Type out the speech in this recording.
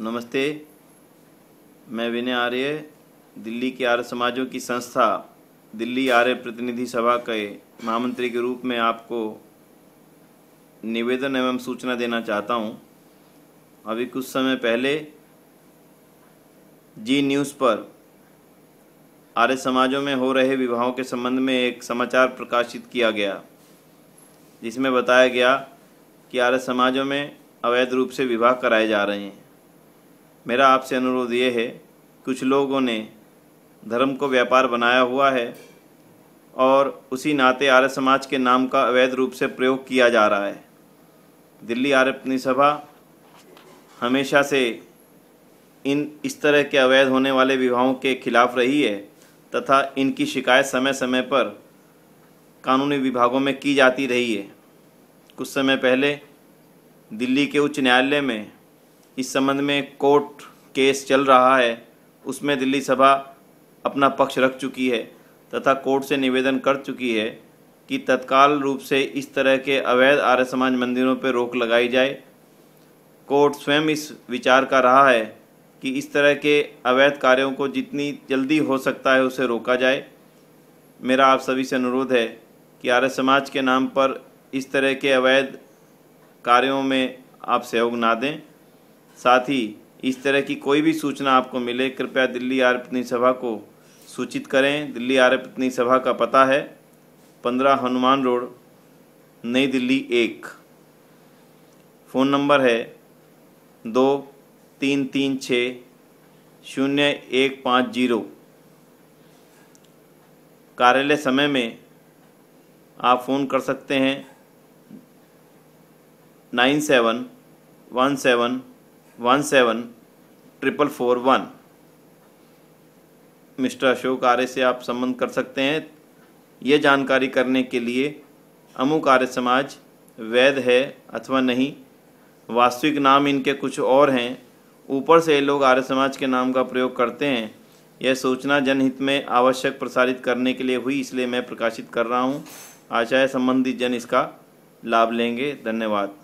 नमस्ते मैं विनय आर्य दिल्ली के आर्य समाजों की संस्था दिल्ली आर्य प्रतिनिधि सभा के महामंत्री के रूप में आपको निवेदन एवं सूचना देना चाहता हूं। अभी कुछ समय पहले जी न्यूज़ पर आर्य समाजों में हो रहे विवाहों के संबंध में एक समाचार प्रकाशित किया गया जिसमें बताया गया कि आर्य समाजों में अवैध रूप से विवाह कराए जा रहे हैं मेरा आपसे अनुरोध ये है कुछ लोगों ने धर्म को व्यापार बनाया हुआ है और उसी नाते आर्य समाज के नाम का अवैध रूप से प्रयोग किया जा रहा है दिल्ली आर्यपनी सभा हमेशा से इन इस तरह के अवैध होने वाले विवाहों के खिलाफ रही है तथा इनकी शिकायत समय समय पर कानूनी विभागों में की जाती रही है कुछ समय पहले दिल्ली के उच्च न्यायालय में इस संबंध में कोर्ट केस चल रहा है उसमें दिल्ली सभा अपना पक्ष रख चुकी है तथा कोर्ट से निवेदन कर चुकी है कि तत्काल रूप से इस तरह के अवैध आर्य समाज मंदिरों पर रोक लगाई जाए कोर्ट स्वयं इस विचार का रहा है कि इस तरह के अवैध कार्यों को जितनी जल्दी हो सकता है उसे रोका जाए मेरा आप सभी से अनुरोध है कि आर्य समाज के नाम पर इस तरह के अवैध कार्यों में आप सहयोग ना दें साथ ही इस तरह की कोई भी सूचना आपको मिले कृपया दिल्ली आरपत्नी सभा को सूचित करें दिल्ली आरपत्नी सभा का पता है पंद्रह हनुमान रोड नई दिल्ली एक फ़ोन नंबर है दो तीन तीन छः शून्य एक पाँच जीरो कार्यालय समय में आप फ़ोन कर सकते हैं nine seven one seven one seven triple four one mister Ashok Arya से आप संबंध कर सकते हैं ये जानकारी करने के लिए अमुक आर्य समाज वैध है अथवा नहीं वास्तविक नाम इनके कुछ और हैं ऊपर से लोग आर्य समाज के नाम का प्रयोग करते हैं यह सूचना जनहित में आवश्यक प्रसारित करने के लिए हुई इसलिए मैं प्रकाशित कर रहा हूँ आचार्य संबंधित जन इसका लाभ लेंगे धन्यवाद